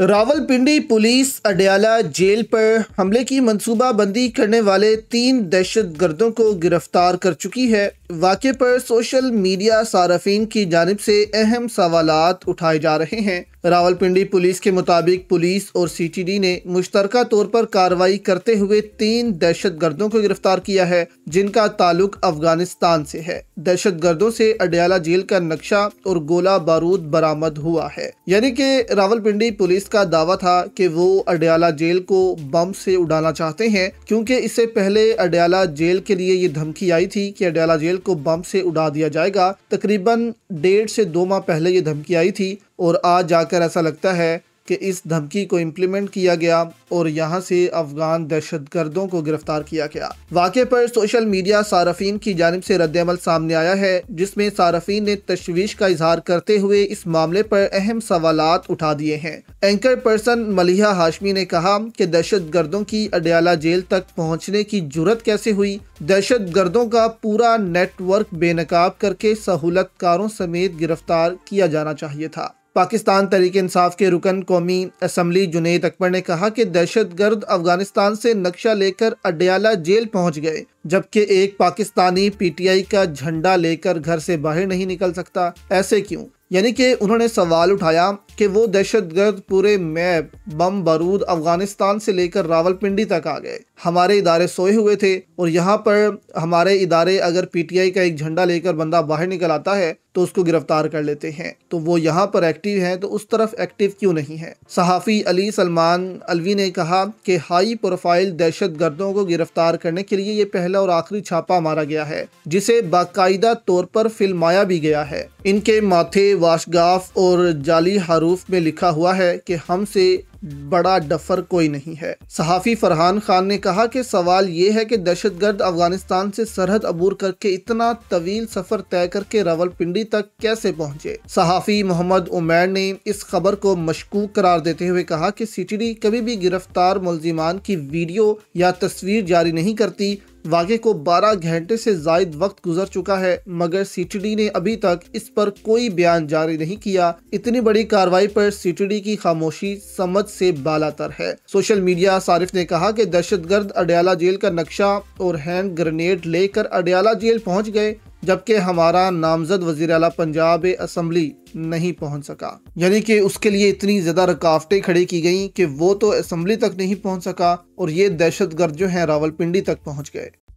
Rawalpindi police Adiala jail पर हमले की मनसूबा बंदी करने वाले तीन दहशत गर्दों को गिरफ्तार कर चुकी है वाक़े पर सोशल मीडिया सार्फिन की जानब से अहम सवाल उठाए जा रहे हैं रावलपिंडी पुलिस के मुताबिक पुलिस और सीटीडी ने मुश्तर तौर पर कार्रवाई करते हुए तीन दहशत गर्दों को गिरफ्तार किया है जिनका ताल्लुक अफगानिस्तान से है दहशत गर्दों से अडयाला जेल का नक्शा और गोला बारूद बरामद हुआ है यानी कि रावलपिंडी पुलिस का दावा था कि वो अडयाला जेल को बम से उड़ाना चाहते हैं क्योंकि इससे पहले अडयाला जेल के लिए ये धमकी आई थी कि अडयाला जेल को बम से उड़ा दिया जाएगा तकरीबन डेढ़ से दो माह पहले ये धमकी आई थी और आज जाकर ऐसा लगता है कि इस धमकी को इम्प्लीमेंट किया गया और यहाँ से अफगान दहशतगर्दों को गिरफ्तार किया गया वाक़े पर सोशल मीडिया सार्फिन की जानब से रद्दमल सामने आया है जिसमें सार्फिन ने तशवीश का इजहार करते हुए इस मामले पर अहम सवाल उठा दिए हैं एंकर पर्सन मलिहा हाशमी ने कहा कि दहशत गर्दों की अडयाला जेल तक पहुँचने की जरूरत कैसे हुई दहशत गर्दों का पूरा नेटवर्क बेनकाब करके सहूलतकारों समेत गिरफ्तार किया जाना चाहिए था पाकिस्तान तहरीक इंसाफ के रुकन कौमी असम्बली जुनेद अकबर ने कहा कि दहशत गर्द अफगानिस्तान से नक्शा लेकर अडयाला जेल पहुंच गए जबकि एक पाकिस्तानी पीटीआई का झंडा लेकर घर से बाहर नहीं निकल सकता ऐसे क्यों यानी कि उन्होंने सवाल उठाया कि वो दहशतगर्द पूरे मैप बम बारूद अफगानिस्तान से लेकर रावलपिंडी तक आ गए हमारे इदारे सोए हुए थे और यहाँ पर हमारे इदारे अगर पीटीआई का एक झंडा लेकर बंदा बाहर निकल आता है तो उसको गिरफ्तार कर लेते हैं तो वो यहाँ पर एक्टिव हैं तो उस तरफ एक्टिव क्यों नहीं है सहाफ़ी अली सलमान अलवी ने कहा कि हाई प्रोफाइल दहशत गर्दों को गिरफ्तार करने के लिए ये पहला और आखिरी छापा मारा गया है जिसे बाकायदा तौर पर फिल्माया भी गया है इनके माथे वाशगाफ और जाली हारू हरूफ में लिखा हुआ है कि हमसे बड़ा डफर कोई नहीं है सहाफ़ी फरहान खान ने कहा कि सवाल ये है कि गर्द अफगानिस्तान से सरहद अबूर करके इतना तवील सफ़र तय करके रावलपिंडी तक कैसे पहुंचे सहाफ़ी मोहम्मद उमैर ने इस खबर को मशकूक करार देते हुए कहा कि सीटीडी कभी भी गिरफ्तार मुलजिमान की वीडियो या तस्वीर जारी नहीं करती वाक को 12 घंटे से जायद वक्त गुजर चुका है मगर सीटीडी ने अभी तक इस पर कोई बयान जारी नहीं किया इतनी बड़ी कार्रवाई पर सीटीडी की खामोशी समझ हद से बालातर है सोशल मीडिया सारिफ ने कहा कि दहशतगर्द अडयाला जेल का नक्शा और हैंड ग्रेनेड लेकर अडयाला जेल पहुंच गए जबकि हमारा नामजद वजीर अला पंजाब असम्बली नहीं पहुंच सका यानी कि उसके लिए इतनी ज़्यादा रुकावटें खड़ी की गई कि वो तो असम्बली तक नहीं पहुंच सका और ये दहशतगर्द जो हैं रावलपिंडी तक पहुंच गए